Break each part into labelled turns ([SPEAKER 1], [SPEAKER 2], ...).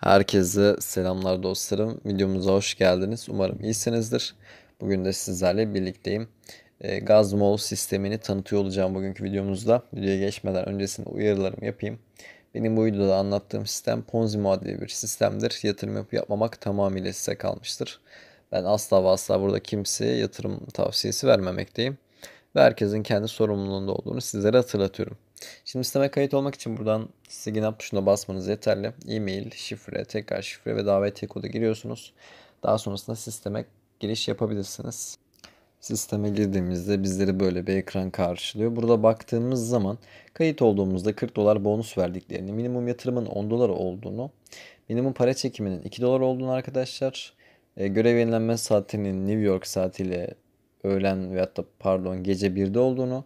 [SPEAKER 1] Herkese selamlar dostlarım. Videomuza hoş geldiniz. Umarım iyisinizdir. Bugün de sizlerle birlikteyim. E, ee, Gazmol sistemini tanıtıyor olacağım bugünkü videomuzda. Videoya geçmeden öncesinde uyarılarımı yapayım. Benim bu videoda anlattığım sistem Ponzi muadili bir sistemdir. Yatırım yapıp yapmamak tamamıyla size kalmıştır. Ben asla ve asla burada kimseye yatırım tavsiyesi vermemekteyim ve herkesin kendi sorumluluğunda olduğunu sizlere hatırlatıyorum. Şimdi sisteme kayıt olmak için buradan sign up tuşuna basmanız yeterli. E-mail, şifre, tekrar şifre ve davetiye kodu giriyorsunuz. Daha sonrasında sisteme giriş yapabilirsiniz. Sisteme girdiğimizde bizleri böyle bir ekran karşılıyor. Burada baktığımız zaman kayıt olduğumuzda 40 dolar bonus verdiklerini, minimum yatırımın 10 dolar olduğunu, minimum para çekiminin 2 dolar olduğunu arkadaşlar, e, görev yenilenme saatinin New York saatiyle öğlen veyahut da pardon gece 1'de olduğunu,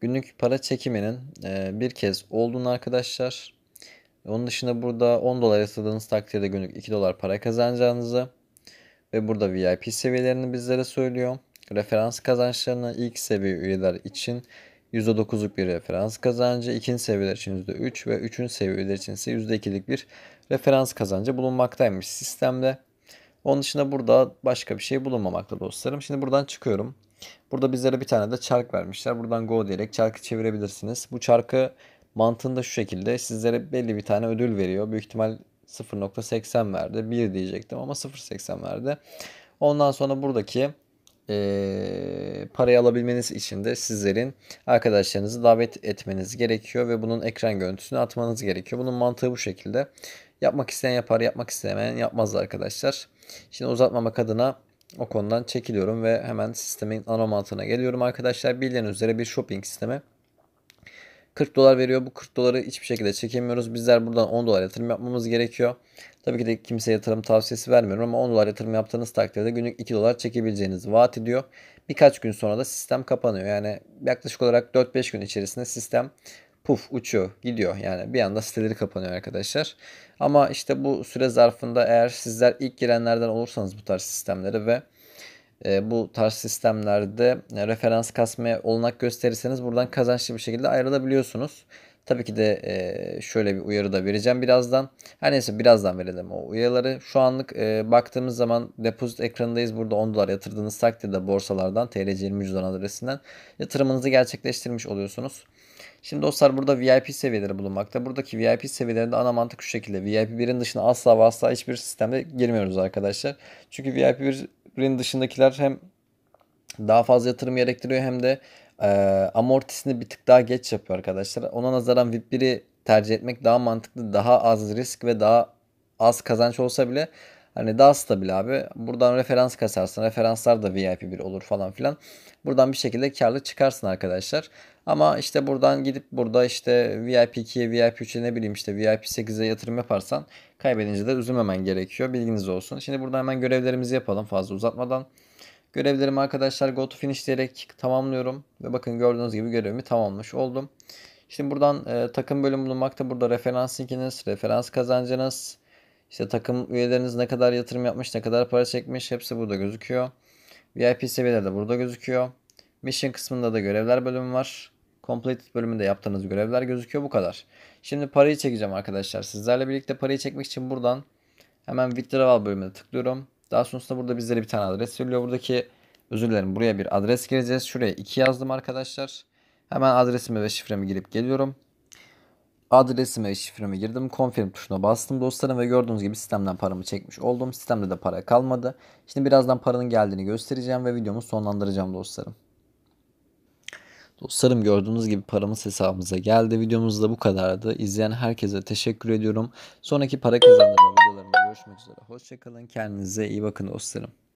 [SPEAKER 1] günlük para çekiminin e, bir kez olduğunu arkadaşlar. Onun dışında burada 10 dolar yatırdığınız takdirde günlük 2 dolar para kazanacağınızı ve burada VIP seviyelerini bizlere söylüyor. Referans kazançlarını ilk seviye üyeler için %9'luk bir referans kazancı, ikinci seviyeler için %3 ve üçüncü seviyeler için ise %2'lik bir referans kazancı bulunmaktaymış sistemde. Onun dışında burada başka bir şey bulunmamakta dostlarım. Şimdi buradan çıkıyorum. Burada bizlere bir tane de çark vermişler. Buradan go diyerek çarkı çevirebilirsiniz. Bu çarkı mantığında şu şekilde sizlere belli bir tane ödül veriyor. Büyük ihtimal 0.80 verdi. 1 diyecektim ama 0.80 verdi. Ondan sonra buradaki e, parayı alabilmeniz için de sizlerin arkadaşlarınızı davet etmeniz gerekiyor ve bunun ekran görüntüsünü atmanız gerekiyor. Bunun mantığı bu şekilde. Yapmak isteyen yapar, yapmak istemeyen yapmaz arkadaşlar. Şimdi uzatmamak adına o konudan çekiliyorum ve hemen sistemin ana mantığına geliyorum arkadaşlar. Bildiğiniz üzere bir shopping sistemi. 40 dolar veriyor. Bu 40 doları hiçbir şekilde çekemiyoruz. Bizler buradan 10 dolar yatırım yapmamız gerekiyor. Tabii ki de kimseye yatırım tavsiyesi vermiyorum ama 10 dolar yatırım yaptığınız takdirde günlük 2 dolar çekebileceğiniz vaat ediyor. Birkaç gün sonra da sistem kapanıyor. Yani yaklaşık olarak 4-5 gün içerisinde sistem puf uçuyor gidiyor yani bir anda siteleri kapanıyor arkadaşlar. Ama işte bu süre zarfında eğer sizler ilk girenlerden olursanız bu tarz sistemlere ve ee, bu tarz sistemlerde e, referans kasmaya olanak gösterirseniz buradan kazançlı bir şekilde ayrılabiliyorsunuz. Tabii ki de e, şöyle bir uyarı da vereceğim birazdan. Her neyse birazdan verelim o uyarıları. Şu anlık e, baktığımız zaman depozit ekranındayız. Burada 10 dolar yatırdığınız takdirde borsalardan trc 20 cüzdan adresinden yatırımınızı gerçekleştirmiş oluyorsunuz. Şimdi dostlar burada VIP seviyeleri bulunmakta. Buradaki VIP seviyelerinde ana mantık şu şekilde. VIP 1'in dışına asla ve asla hiçbir sistemde girmiyoruz arkadaşlar. Çünkü VIP 1 Green dışındakiler hem daha fazla yatırım gerektiriyor hem de e, amortisini bir tık daha geç yapıyor arkadaşlar. Ona nazaran VIP 1'i tercih etmek daha mantıklı. Daha az risk ve daha az kazanç olsa bile Hani daha stabil abi. Buradan referans kasarsın. Referanslar da VIP bir olur falan filan. Buradan bir şekilde karlı çıkarsın arkadaşlar. Ama işte buradan gidip burada işte VIP 2'ye, VIP 3'e ne bileyim işte VIP 8'e yatırım yaparsan kaybedince de üzülmemen gerekiyor. Bilginiz olsun. Şimdi buradan hemen görevlerimizi yapalım fazla uzatmadan. Görevlerimi arkadaşlar go to finish diyerek tamamlıyorum. Ve bakın gördüğünüz gibi görevimi tamamlamış oldum. Şimdi buradan e, takım bölüm bulunmakta. Burada referans linkiniz, referans kazancınız, işte takım üyeleriniz ne kadar yatırım yapmış, ne kadar para çekmiş hepsi burada gözüküyor. VIP seviyeler de burada gözüküyor. Mission kısmında da görevler bölümü var. Completed bölümünde yaptığınız görevler gözüküyor bu kadar. Şimdi parayı çekeceğim arkadaşlar. Sizlerle birlikte parayı çekmek için buradan hemen withdrawal bölümüne tıklıyorum. Daha sonrasında burada bizlere bir tane adres veriliyor. Buradaki özür dilerim buraya bir adres gireceğiz. Şuraya 2 yazdım arkadaşlar. Hemen adresimi ve şifremi girip geliyorum. Adresime ve şifremi girdim. Confirm tuşuna bastım dostlarım ve gördüğünüz gibi sistemden paramı çekmiş oldum. Sistemde de para kalmadı. Şimdi birazdan paranın geldiğini göstereceğim ve videomu sonlandıracağım dostlarım. Dostlarım gördüğünüz gibi paramız hesabımıza geldi. Videomuz da bu kadardı. İzleyen herkese teşekkür ediyorum. Sonraki para kazandırma videolarında görüşmek üzere. Hoşçakalın. Kendinize iyi bakın dostlarım.